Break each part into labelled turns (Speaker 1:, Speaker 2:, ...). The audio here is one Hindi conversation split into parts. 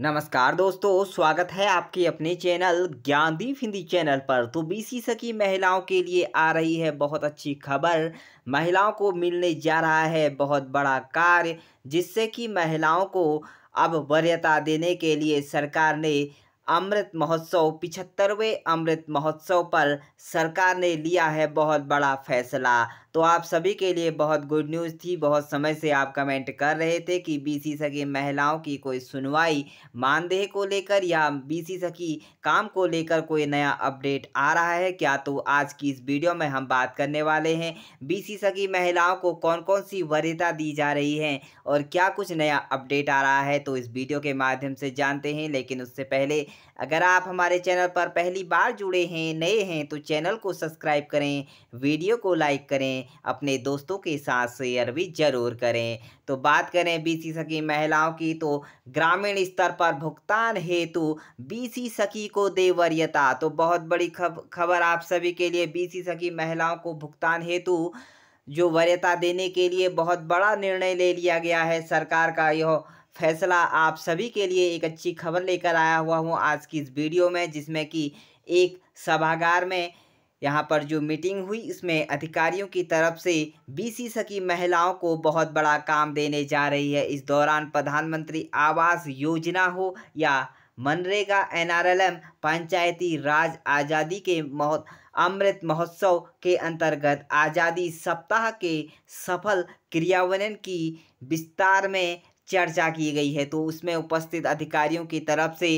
Speaker 1: नमस्कार दोस्तों स्वागत है आपके अपने चैनल ज्ञानदीप हिंदी चैनल पर तो बीसी सकी महिलाओं के लिए आ रही है बहुत अच्छी खबर महिलाओं को मिलने जा रहा है बहुत बड़ा कार्य जिससे कि महिलाओं को अब वरीयता देने के लिए सरकार ने अमृत महोत्सव पिछहत्तरवें अमृत महोत्सव पर सरकार ने लिया है बहुत बड़ा फैसला तो आप सभी के लिए बहुत गुड न्यूज़ थी बहुत समय से आप कमेंट कर रहे थे कि बीसी सखी महिलाओं की कोई सुनवाई मानदेह को लेकर या बीसी सखी काम को लेकर कोई नया अपडेट आ रहा है क्या तो आज की इस वीडियो में हम बात करने वाले हैं बीसी सकी महिलाओं को कौन कौन सी वरीयता दी जा रही है और क्या कुछ नया अपडेट आ रहा है तो इस वीडियो के माध्यम से जानते हैं लेकिन उससे पहले अगर आप हमारे चैनल पर पहली बार जुड़े हैं नए हैं तो चैनल को सब्सक्राइब करें वीडियो को लाइक करें अपने दोस्तों के साथ शेयर भी जरूर करें तो बात करें बीसी सखी महिलाओं की तो ग्रामीण स्तर पर भुगतान हेतु बीसी सखी को दे वरीयता तो बहुत बड़ी खबर आप सभी के लिए बीसी सखी महिलाओं को भुगतान हेतु जो वरीयता देने के लिए बहुत बड़ा निर्णय ले लिया गया है सरकार का यह फैसला आप सभी के लिए एक अच्छी खबर लेकर आया हुआ हूँ आज की इस वीडियो में जिसमें कि एक सभागार में यहाँ पर जो मीटिंग हुई इसमें अधिकारियों की तरफ से बीसी सकी महिलाओं को बहुत बड़ा काम देने जा रही है इस दौरान प्रधानमंत्री आवास योजना हो या मनरेगा एनआरएलएम पंचायती राज आज़ादी के महो अमृत महोत्सव के अंतर्गत आज़ादी सप्ताह के सफल क्रियान्वयन की विस्तार में चर्चा की गई है तो उसमें उपस्थित अधिकारियों की तरफ से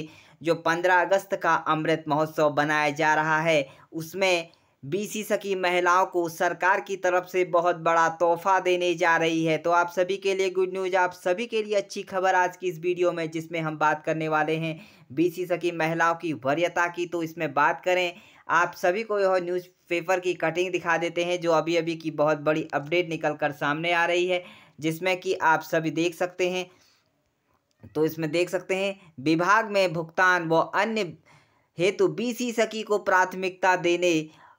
Speaker 1: जो 15 अगस्त का अमृत महोत्सव बनाया जा रहा है उसमें बीसी सकी महिलाओं को सरकार की तरफ से बहुत बड़ा तोहफा देने जा रही है तो आप सभी के लिए गुड न्यूज़ आप सभी के लिए अच्छी खबर आज की इस वीडियो में जिसमें हम बात करने वाले हैं बीसी सकी महिलाओं की वरीयता की तो इसमें बात करें आप सभी को यह न्यूज़ पेपर की कटिंग दिखा देते हैं जो अभी अभी की बहुत बड़ी अपडेट निकल कर सामने आ रही है जिसमें कि आप सभी देख सकते हैं तो इसमें देख सकते हैं विभाग में भुगतान व अन्य हेतु बीसी सखी को प्राथमिकता देने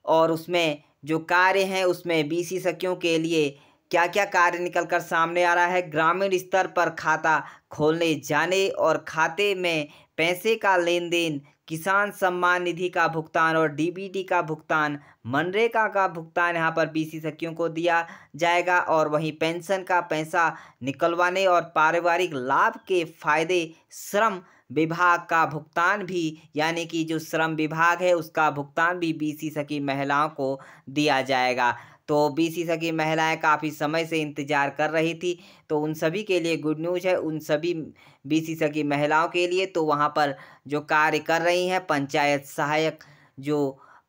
Speaker 1: और उसमें जो कार्य हैं उसमें बीसी सखियों के लिए क्या क्या कार्य निकलकर सामने आ रहा है ग्रामीण स्तर पर खाता खोलने जाने और खाते में पैसे का लेन देन किसान सम्मान निधि का भुगतान और डीबीटी का भुगतान मनरेगा का भुगतान यहाँ पर बीसी सखियों को दिया जाएगा और वहीं पेंशन का पैसा निकलवाने और पारिवारिक लाभ के फायदे श्रम विभाग का भुगतान भी यानी कि जो श्रम विभाग है उसका भुगतान भी बीसी सखी महिलाओं को दिया जाएगा तो बीसी सखी महिलाएं काफ़ी समय से इंतज़ार कर रही थी तो उन सभी के लिए गुड न्यूज़ है उन सभी बीसी सखी महिलाओं के लिए तो वहाँ पर जो कार्य कर रही हैं पंचायत सहायक जो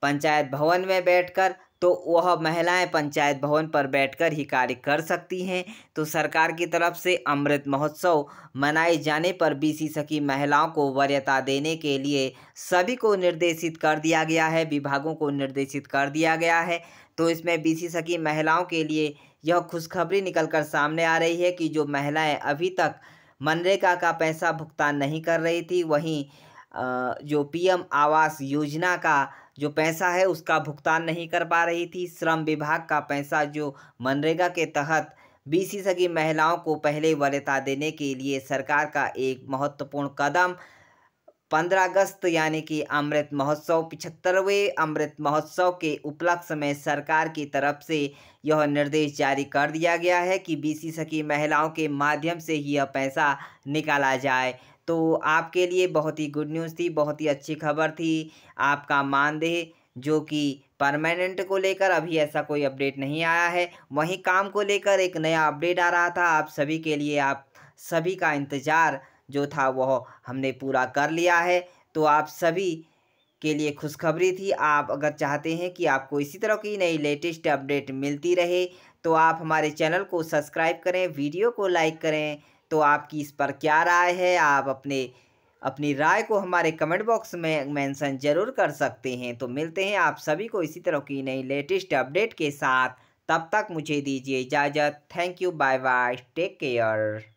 Speaker 1: पंचायत भवन में बैठकर तो वह महिलाएं पंचायत भवन पर बैठकर ही कार्य कर सकती हैं तो सरकार की तरफ से अमृत महोत्सव मनाए जाने पर बीसी सखी महिलाओं को वरीयता देने के लिए सभी को निर्देशित कर दिया गया है विभागों को निर्देशित कर दिया गया है तो इसमें बीसी सखी महिलाओं के लिए यह खुशखबरी निकलकर सामने आ रही है कि जो महिलाएं अभी तक मनरेगा का पैसा भुगतान नहीं कर रही थी वहीं जो पीएम आवास योजना का जो पैसा है उसका भुगतान नहीं कर पा रही थी श्रम विभाग का पैसा जो मनरेगा के तहत बीसी सगी महिलाओं को पहले वरीयता देने के लिए सरकार का एक महत्वपूर्ण कदम पंद्रह अगस्त यानी कि अमृत महोत्सव पिछहत्तरवें अमृत महोत्सव के उपलक्ष्य में सरकार की तरफ से यह निर्देश जारी कर दिया गया है कि बीसी सखी महिलाओं के माध्यम से ही यह पैसा निकाला जाए तो आपके लिए बहुत ही गुड न्यूज़ थी बहुत ही अच्छी खबर थी आपका मानदेह जो कि परमानेंट को लेकर अभी ऐसा कोई अपडेट नहीं आया है वहीं काम को लेकर एक नया अपडेट आ रहा था आप सभी के लिए आप सभी का इंतज़ार जो था वह हमने पूरा कर लिया है तो आप सभी के लिए खुशखबरी थी आप अगर चाहते हैं कि आपको इसी तरह की नई लेटेस्ट अपडेट मिलती रहे तो आप हमारे चैनल को सब्सक्राइब करें वीडियो को लाइक करें तो आपकी इस पर क्या राय है आप अपने अपनी राय को हमारे कमेंट बॉक्स में मेंशन जरूर कर सकते हैं तो मिलते हैं आप सभी को इसी तरह की नई लेटेस्ट अपडेट के साथ तब तक मुझे दीजिए इजाज़त thank you bye bye take care